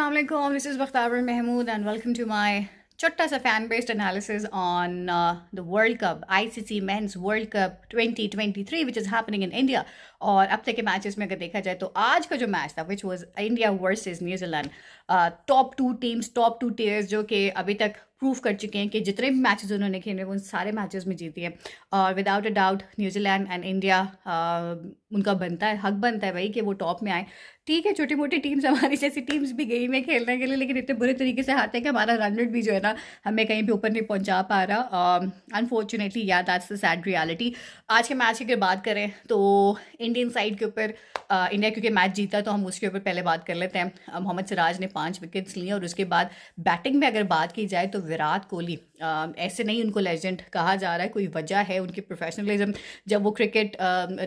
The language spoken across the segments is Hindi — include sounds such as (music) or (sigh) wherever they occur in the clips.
Assalamualaikum. This is Bakhtabar Mahmood and welcome to my chotta sa fan-based analysis on uh, the World Cup, ICC Men's World Cup 2023 which is happening in India. और अब तक के मैचेस में अगर देखा जाए तो आज का जो मैच था which was India two New Zealand top two teams top two tiers जो कि अभी तक प्रूव कर चुके हैं कि जितने भी मैचेस उन्होंने खेले वो उन सारे मैचेस में जीती है और without a doubt New Zealand and India उनका बनता है हक बनता है भाई कि वो टॉप में आए ठीक है छोटी मोटी टीम्स हमारी जैसी टीम्स भी गई में खेलने के लिए लेकिन इतने बुरे तरीके से हारते हैं कि हमारा रन रेट भी जो है ना हमें कहीं भी ऊपर नहीं पहुंचा पा रहा अनफॉर्चुनेटली या दैट्स द सैड रियलिटी आज के मैच की अगर बात करें तो इंडियन साइड के ऊपर इंडिया क्योंकि मैच जीता तो हम उसके ऊपर पहले बात कर लेते हैं मोहम्मद सिराज ने पाँच विकेट्स लिए और उसके बाद बैटिंग में अगर बात की जाए तो विराट कोहली ऐसे नहीं उनको लेजेंड कहा जा रहा है कोई वजह है उनके प्रोफेशनलिज्म जब वो क्रिकेट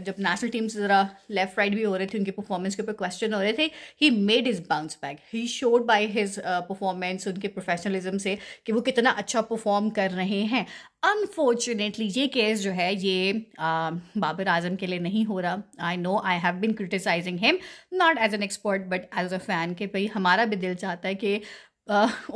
जब नेशनल टीम से ज़रा लेफ्ट राइट भी हो रहे थे उनकी परफॉर्मेंस के ऊपर क्वेश्चन हो रहे थे he made is bounce back he showed by his performance उनके प्रोफेशनलिज्म से कि वो कितना अच्छा परफॉर्म कर रहे हैं अनफॉर्चुनेटली ये केस जो है ये बाबर आजम के लिए नहीं हो रहा I know I have been criticising him not as an expert but as a fan के भाई हमारा भी दिल चाहता है कि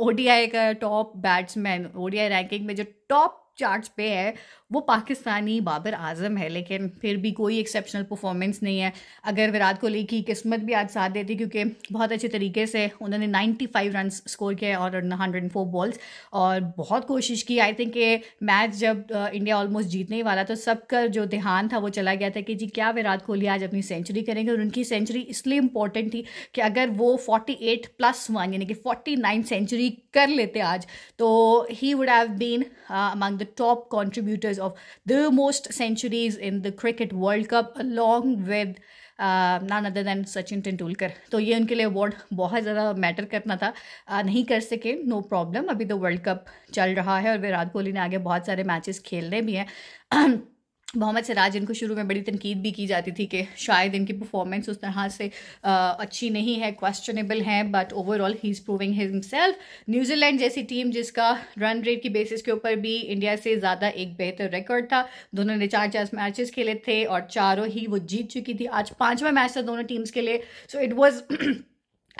ओडीआई uh, (laughs) का टॉप बैट्समैन ओडीआई रैंकिंग में जो टॉप चार्ट्स पे है वो पाकिस्तानी बाबर आजम है लेकिन फिर भी कोई एक्सेप्शनल परफॉर्मेंस नहीं है अगर विराट कोहली की किस्मत भी आज साथ देती क्योंकि बहुत अच्छे तरीके से उन्होंने 95 फाइव रन स्कोर किए और हंड्रेड फोर बॉल्स और बहुत कोशिश की आई थिंक ये मैच जब इंडिया ऑलमोस्ट जीतने ही वाला तो सबका जो ध्यान था वो चला गया था कि जी क्या विराट कोहली आज अपनी सेंचुरी करेंगे और उनकी सेंचुरी इसलिए इंपॉर्टेंट थी कि अगर वो एट प्लस वन यानी कि नाइन सेंचुरी कर लेते आज तो he would have been among the top contributors of the most centuries in the Cricket World Cup along with none other than Sachin Tendulkar तो ये उनके लिए अवार्ड बहुत ज़्यादा मैटर करना था uh, नहीं कर सके नो प्रॉब्लम अभी तो वर्ल्ड कप चल रहा है और विराट कोहली ने आगे बहुत सारे मैचेस खेलने भी हैं (clears throat) मोहम्मद सराज इनको शुरू में बड़ी तनकीद भी की जाती थी कि शायद इनकी परफॉर्मेंस उस तरह से आ, अच्छी नहीं है क्वेश्चनेबल है but overall he is proving himself New Zealand जैसी टीम जिसका रन रेट की बेसिस के ऊपर भी इंडिया से ज़्यादा एक बेहतर रिकॉर्ड था दोनों ने चार चार मैचेस खेले थे और चारों ही वो जीत चुकी थी आज पाँचवा मैच था दोनों टीम्स के लिए so it was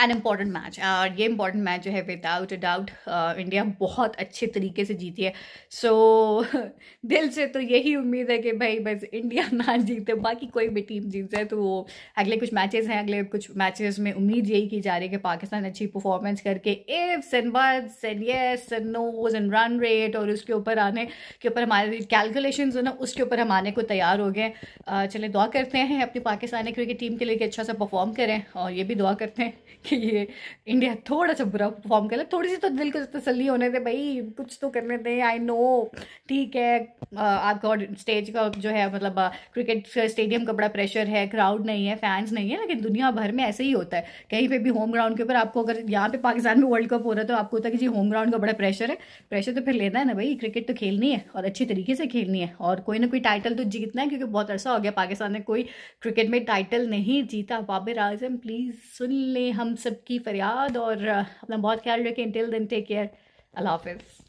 an important match और ये इम्पॉर्टेंट मैच जो है विदाउट डाउट इंडिया बहुत अच्छे तरीके से जीती है सो so, (laughs) दिल से तो यही उम्मीद है कि भाई बस इंडिया (laughs) ना जीते बाकी कोई भी टीम जीत जाए तो वो अगले कुछ मैचेस हैं अगले कुछ मैचेस में उम्मीद यही की जा रही है कि पाकिस्तान अच्छी परफॉर्मेंस करके इफ्स सन buts and yes and nos and run rate और उसके ऊपर आने के ऊपर हमारे कैलकुलेशन जो ना उसके ऊपर हम आने को तैयार हो गए uh, चले दुआ करते हैं अपनी पाकिस्तानी क्रिकेट टीम के लिए कि अच्छा सा परफॉर्म करें और ये भी दुआ करते हैं कि ये इंडिया थोड़ा सा बुरा परफॉर्म कर ले थोड़ी सी तो दिल को तसली होने दे भाई कुछ तो करने थे आई नो ठीक है आपका स्टेज का जो है मतलब क्रिकेट स्टेडियम का बड़ा प्रेशर है क्राउड नहीं है फैंस नहीं है लेकिन दुनिया भर में ऐसे ही होता है कहीं पर भी होम ग्राउंड के ऊपर आपको अगर यहाँ पे पाकिस्तान में वर्ल्ड कप हो रहा है तो आपको होता है कि जी होम ग्राउंड का बड़ा प्रेशर है प्रेशर तो फिर लेना है ना भाई क्रिकेट तो खेलनी है और अच्छी तरीके से खेलनी है और कोई ना कोई टाइटल तो जीतना है क्योंकि बहुत अरसा हो गया पाकिस्तान ने कोई क्रिकेट में टाइटल नहीं जीता बाबे आजम प्लीज़ सुन ले हम सब की फरियाद और अपना बहुत ख्याल रखें टिल दिन टेक केयर अल्लाह हाफिज़